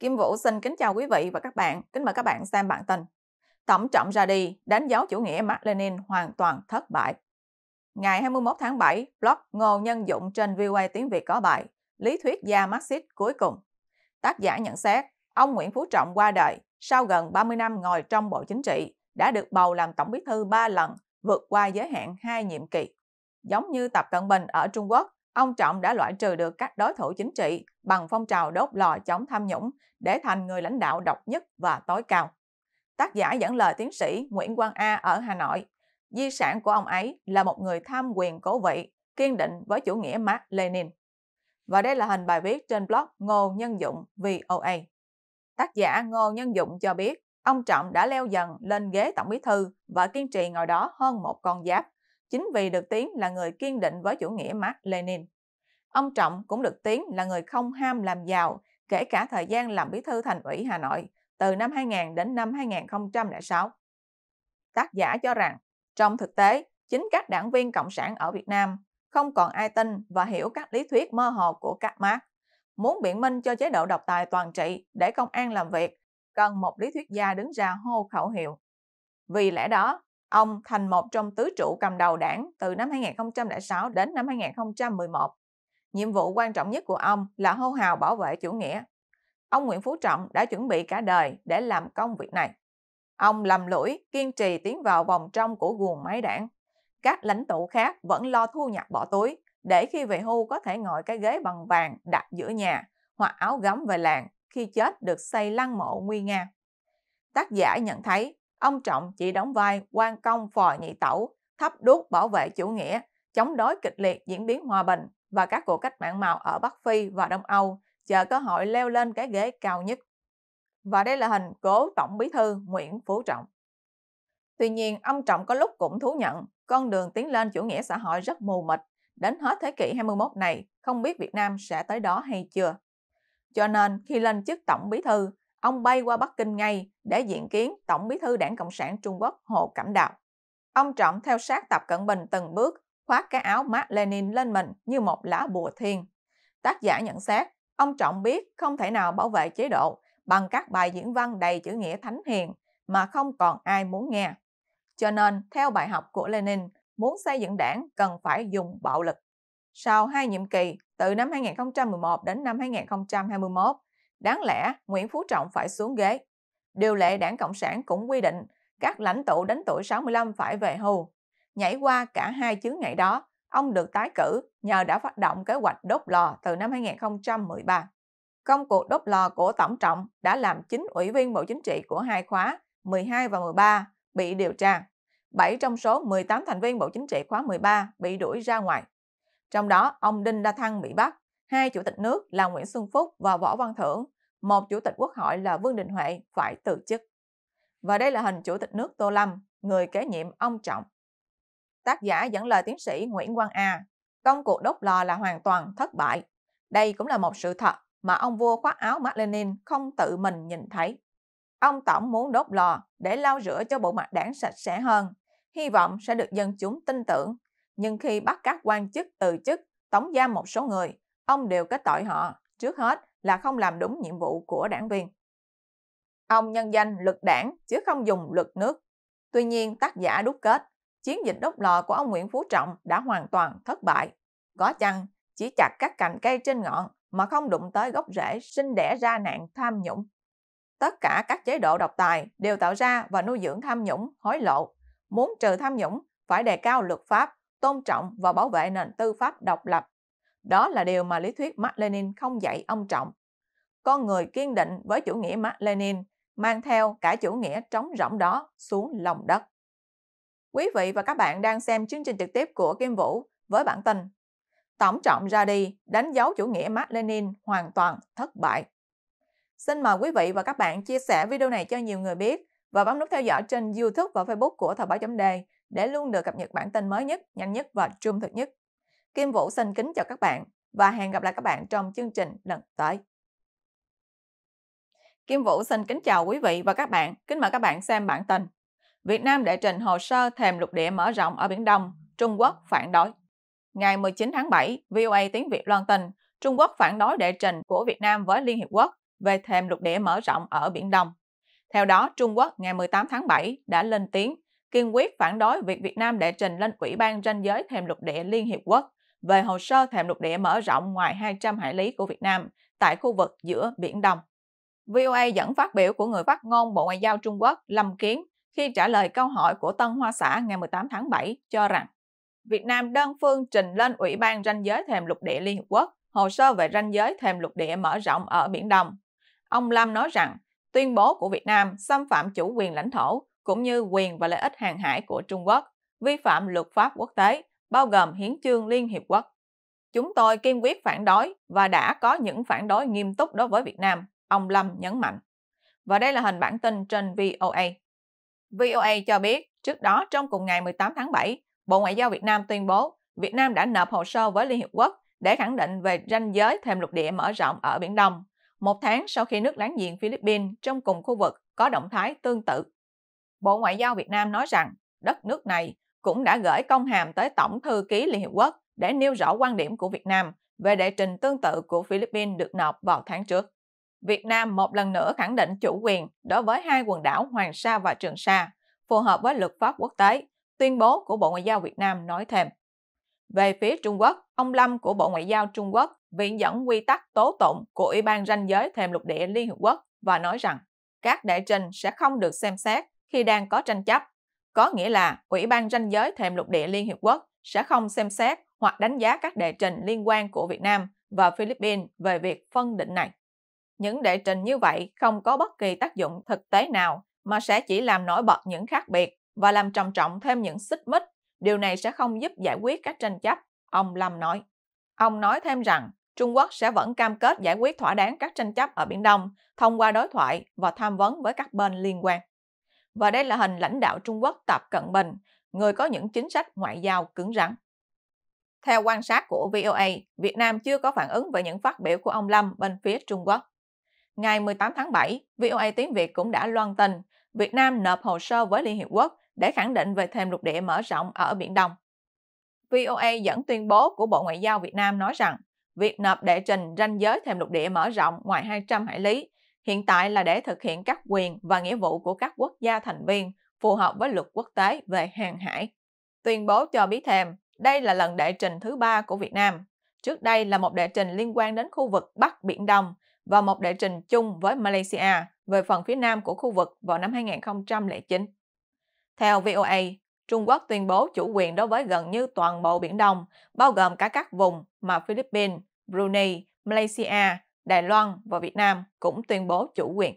Kim Vũ xin kính chào quý vị và các bạn. Kính mời các bạn xem bản tin. Tổng trọng ra đi, đánh dấu chủ nghĩa Mác Lenin hoàn toàn thất bại. Ngày 21 tháng 7, blog Ngô Nhân Dụng trên VOA tiếng Việt có bài Lý thuyết gia Marxist cuối cùng. Tác giả nhận xét, ông Nguyễn Phú Trọng qua đời sau gần 30 năm ngồi trong Bộ Chính trị, đã được bầu làm Tổng bí thư 3 lần, vượt qua giới hạn hai nhiệm kỳ. Giống như Tập Cận Bình ở Trung Quốc, ông Trọng đã loại trừ được các đối thủ chính trị bằng phong trào đốt lò chống tham nhũng để thành người lãnh đạo độc nhất và tối cao. Tác giả dẫn lời tiến sĩ Nguyễn Quang A ở Hà Nội. Di sản của ông ấy là một người tham quyền cố vị, kiên định với chủ nghĩa Mark Lenin. Và đây là hình bài viết trên blog Ngô Nhân Dụng VOA. Tác giả Ngô Nhân Dụng cho biết, ông Trọng đã leo dần lên ghế tổng bí thư và kiên trì ngồi đó hơn một con giáp, chính vì được tiếng là người kiên định với chủ nghĩa Mark Lenin. Ông Trọng cũng được tiếng là người không ham làm giàu, kể cả thời gian làm bí thư thành ủy Hà Nội từ năm 2000 đến năm 2006. Tác giả cho rằng, trong thực tế, chính các đảng viên Cộng sản ở Việt Nam không còn ai tin và hiểu các lý thuyết mơ hồ của các Marx. Muốn biện minh cho chế độ độc tài toàn trị để công an làm việc, cần một lý thuyết gia đứng ra hô khẩu hiệu. Vì lẽ đó, ông thành một trong tứ trụ cầm đầu đảng từ năm 2006 đến năm 2011 nhiệm vụ quan trọng nhất của ông là hô hào bảo vệ chủ nghĩa. Ông Nguyễn Phú Trọng đã chuẩn bị cả đời để làm công việc này. Ông lầm lũi, kiên trì tiến vào vòng trong của guồng máy đảng. Các lãnh tụ khác vẫn lo thu nhập bỏ túi, để khi về hưu có thể ngồi cái ghế bằng vàng đặt giữa nhà hoặc áo gấm về làng khi chết được xây lăng mộ nguy nga. Tác giả nhận thấy ông Trọng chỉ đóng vai quan công phò nhị tẩu, thấp đuốc bảo vệ chủ nghĩa chống đối kịch liệt diễn biến hòa bình và các cuộc cách mạng màu ở Bắc Phi và Đông Âu chờ cơ hội leo lên cái ghế cao nhất. Và đây là hình cố Tổng Bí thư Nguyễn Phú Trọng. Tuy nhiên, ông Trọng có lúc cũng thú nhận con đường tiến lên chủ nghĩa xã hội rất mù mịt, đến hết thế kỷ 21 này không biết Việt Nam sẽ tới đó hay chưa. Cho nên khi lên chức Tổng Bí thư, ông bay qua Bắc Kinh ngay để diện kiến Tổng Bí thư Đảng Cộng sản Trung Quốc Hồ Cẩm Đạo. Ông Trọng theo sát Tập Cận Bình từng bước khoác cái áo Mark Lenin lên mình như một lá bùa thiên. Tác giả nhận xét, ông Trọng biết không thể nào bảo vệ chế độ bằng các bài diễn văn đầy chữ nghĩa thánh hiền mà không còn ai muốn nghe. Cho nên, theo bài học của Lenin, muốn xây dựng đảng cần phải dùng bạo lực. Sau hai nhiệm kỳ, từ năm 2011 đến năm 2021, đáng lẽ Nguyễn Phú Trọng phải xuống ghế. Điều lệ đảng Cộng sản cũng quy định các lãnh tụ đến tuổi 65 phải về hưu. Nhảy qua cả hai chướng ngại đó, ông được tái cử nhờ đã phát động kế hoạch đốt lò từ năm 2013. Công cuộc đốt lò của Tổng Trọng đã làm 9 ủy viên Bộ Chính trị của hai khóa 12 và 13 bị điều tra. 7 trong số 18 thành viên Bộ Chính trị khóa 13 bị đuổi ra ngoài. Trong đó, ông Đinh La Thăng bị bắt, hai chủ tịch nước là Nguyễn Xuân Phúc và Võ Văn Thưởng, một chủ tịch quốc hội là Vương Đình Huệ phải từ chức. Và đây là hình chủ tịch nước Tô Lâm, người kế nhiệm ông Trọng tác giả dẫn lời tiến sĩ Nguyễn Quang A, công cuộc đốt lò là hoàn toàn thất bại. Đây cũng là một sự thật mà ông vua khoác áo Mác Lenin không tự mình nhìn thấy. Ông Tổng muốn đốt lò để lau rửa cho bộ mặt đảng sạch sẽ hơn, hy vọng sẽ được dân chúng tin tưởng. Nhưng khi bắt các quan chức từ chức, tống giam một số người, ông đều kết tội họ, trước hết là không làm đúng nhiệm vụ của đảng viên. Ông nhân danh luật đảng chứ không dùng luật nước. Tuy nhiên tác giả đúc kết chiến dịch đốt lò của ông Nguyễn Phú Trọng đã hoàn toàn thất bại. Có chăng chỉ chặt các cành cây trên ngọn mà không đụng tới gốc rễ sinh đẻ ra nạn tham nhũng. Tất cả các chế độ độc tài đều tạo ra và nuôi dưỡng tham nhũng, hối lộ. Muốn trừ tham nhũng, phải đề cao luật pháp, tôn trọng và bảo vệ nền tư pháp độc lập. Đó là điều mà lý thuyết Mark Lenin không dạy ông Trọng. Con người kiên định với chủ nghĩa Mark Lenin mang theo cả chủ nghĩa trống rỗng đó xuống lòng đất. Quý vị và các bạn đang xem chương trình trực tiếp của Kim Vũ với bản tin Tổng trọng ra đi, đánh dấu chủ nghĩa Mark Lenin hoàn toàn thất bại. Xin mời quý vị và các bạn chia sẻ video này cho nhiều người biết và bấm nút theo dõi trên YouTube và Facebook của Thời báo chấm đề để luôn được cập nhật bản tin mới nhất, nhanh nhất và trung thực nhất. Kim Vũ xin kính chào các bạn và hẹn gặp lại các bạn trong chương trình lần tới. Kim Vũ xin kính chào quý vị và các bạn. Kính mời các bạn xem bản tin. Việt Nam đệ trình hồ sơ thềm lục địa mở rộng ở Biển Đông, Trung Quốc phản đối. Ngày 19 tháng 7, VOA tiếng Việt loan tin, Trung Quốc phản đối đệ trình của Việt Nam với Liên Hiệp Quốc về thềm lục địa mở rộng ở Biển Đông. Theo đó, Trung Quốc ngày 18 tháng 7 đã lên tiếng kiên quyết phản đối việc Việt Nam đệ trình lên Ủy ban ranh giới thềm lục địa Liên Hiệp Quốc về hồ sơ thềm lục địa mở rộng ngoài 200 hải lý của Việt Nam tại khu vực giữa Biển Đông. VOA dẫn phát biểu của người phát ngôn Bộ Ngoại giao Trung Quốc Lâm Kiến khi trả lời câu hỏi của Tân Hoa Xã ngày 18 tháng 7 cho rằng Việt Nam đơn phương trình lên Ủy ban ranh giới thềm lục địa Liên Hợp Quốc hồ sơ về ranh giới thềm lục địa mở rộng ở Biển Đông. Ông Lâm nói rằng tuyên bố của Việt Nam xâm phạm chủ quyền lãnh thổ cũng như quyền và lợi ích hàng hải của Trung Quốc, vi phạm luật pháp quốc tế, bao gồm hiến chương Liên Hiệp Quốc. Chúng tôi kiên quyết phản đối và đã có những phản đối nghiêm túc đối với Việt Nam, ông Lâm nhấn mạnh. Và đây là hình bản tin trên VOA. VOA cho biết, trước đó trong cùng ngày 18 tháng 7, Bộ Ngoại giao Việt Nam tuyên bố Việt Nam đã nộp hồ sơ với Liên Hiệp Quốc để khẳng định về ranh giới thềm lục địa mở rộng ở Biển Đông, một tháng sau khi nước láng giềng Philippines trong cùng khu vực có động thái tương tự. Bộ Ngoại giao Việt Nam nói rằng đất nước này cũng đã gửi công hàm tới Tổng thư ký Liên Hiệp Quốc để nêu rõ quan điểm của Việt Nam về đệ trình tương tự của Philippines được nộp vào tháng trước. Việt Nam một lần nữa khẳng định chủ quyền đối với hai quần đảo Hoàng Sa và Trường Sa, phù hợp với luật pháp quốc tế, tuyên bố của Bộ Ngoại giao Việt Nam nói thêm. Về phía Trung Quốc, ông Lâm của Bộ Ngoại giao Trung Quốc viện dẫn quy tắc tố tụng của Ủy ban ranh giới thềm lục địa Liên Hợp Quốc và nói rằng các đệ trình sẽ không được xem xét khi đang có tranh chấp, có nghĩa là Ủy ban ranh giới thềm lục địa Liên Hiệp Quốc sẽ không xem xét hoặc đánh giá các đệ trình liên quan của Việt Nam và Philippines về việc phân định này những đệ trình như vậy không có bất kỳ tác dụng thực tế nào mà sẽ chỉ làm nổi bật những khác biệt và làm trầm trọng thêm những xích mích. Điều này sẽ không giúp giải quyết các tranh chấp, ông Lâm nói. Ông nói thêm rằng Trung Quốc sẽ vẫn cam kết giải quyết thỏa đáng các tranh chấp ở Biển Đông thông qua đối thoại và tham vấn với các bên liên quan. Và đây là hình lãnh đạo Trung Quốc Tập Cận Bình, người có những chính sách ngoại giao cứng rắn. Theo quan sát của VOA, Việt Nam chưa có phản ứng về những phát biểu của ông Lâm bên phía Trung Quốc. Ngày 18 tháng 7, VOA tiếng Việt cũng đã loan tin Việt Nam nộp hồ sơ với Liên Hiệp Quốc để khẳng định về thềm lục địa mở rộng ở Biển Đông. VOA dẫn tuyên bố của Bộ Ngoại giao Việt Nam nói rằng việc nộp đệ trình ranh giới thềm lục địa mở rộng ngoài 200 hải lý hiện tại là để thực hiện các quyền và nghĩa vụ của các quốc gia thành viên phù hợp với luật quốc tế về hàng hải. Tuyên bố cho biết thêm, đây là lần đệ trình thứ ba của Việt Nam trước đây là một đệ trình liên quan đến khu vực Bắc Biển Đông và một đệ trình chung với Malaysia về phần phía nam của khu vực vào năm 2009. Theo VOA, Trung Quốc tuyên bố chủ quyền đối với gần như toàn bộ Biển Đông, bao gồm cả các vùng mà Philippines, Brunei, Malaysia, Đài Loan và Việt Nam cũng tuyên bố chủ quyền.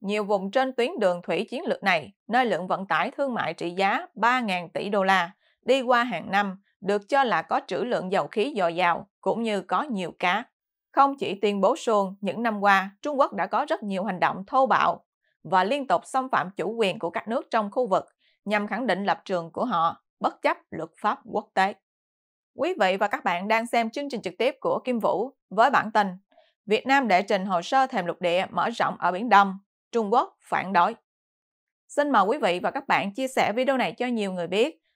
Nhiều vùng trên tuyến đường thủy chiến lược này, nơi lượng vận tải thương mại trị giá 3.000 tỷ đô la đi qua hàng năm được cho là có trữ lượng dầu khí dồi dào cũng như có nhiều cá. Không chỉ tuyên bố suông, những năm qua, Trung Quốc đã có rất nhiều hành động thô bạo và liên tục xâm phạm chủ quyền của các nước trong khu vực nhằm khẳng định lập trường của họ, bất chấp luật pháp quốc tế. Quý vị và các bạn đang xem chương trình trực tiếp của Kim Vũ với bản tin Việt Nam đệ trình hồ sơ thềm lục địa mở rộng ở Biển Đông, Trung Quốc phản đối. Xin mời quý vị và các bạn chia sẻ video này cho nhiều người biết